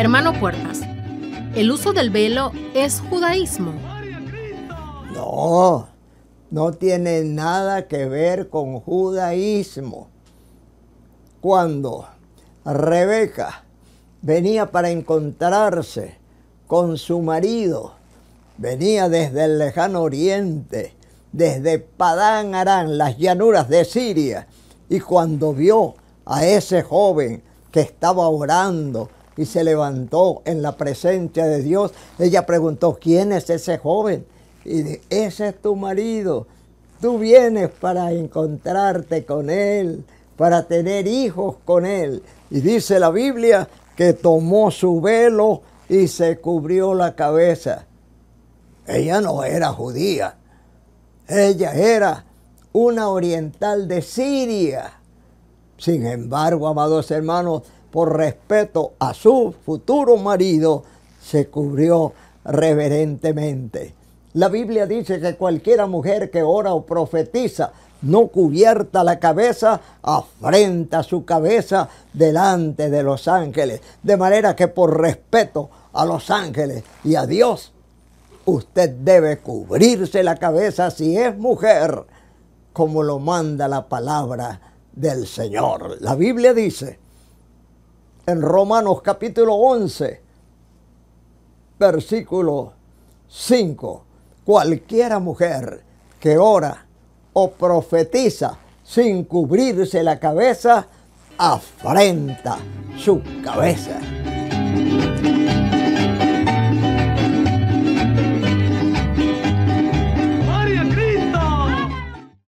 Hermano Puertas, ¿el uso del velo es judaísmo? No, no tiene nada que ver con judaísmo. Cuando Rebeca venía para encontrarse con su marido, venía desde el lejano oriente, desde Padán Arán, las llanuras de Siria, y cuando vio a ese joven que estaba orando, y se levantó en la presencia de Dios. Ella preguntó, ¿quién es ese joven? Y dice, ese es tu marido. Tú vienes para encontrarte con él, para tener hijos con él. Y dice la Biblia que tomó su velo y se cubrió la cabeza. Ella no era judía. Ella era una oriental de Siria. Sin embargo, amados hermanos, por respeto a su futuro marido, se cubrió reverentemente. La Biblia dice que cualquiera mujer que ora o profetiza no cubierta la cabeza, afrenta su cabeza delante de los ángeles. De manera que por respeto a los ángeles y a Dios, usted debe cubrirse la cabeza si es mujer, como lo manda la palabra del Señor. La Biblia dice, en Romanos capítulo 11, versículo 5. Cualquiera mujer que ora o profetiza sin cubrirse la cabeza, afrenta su cabeza.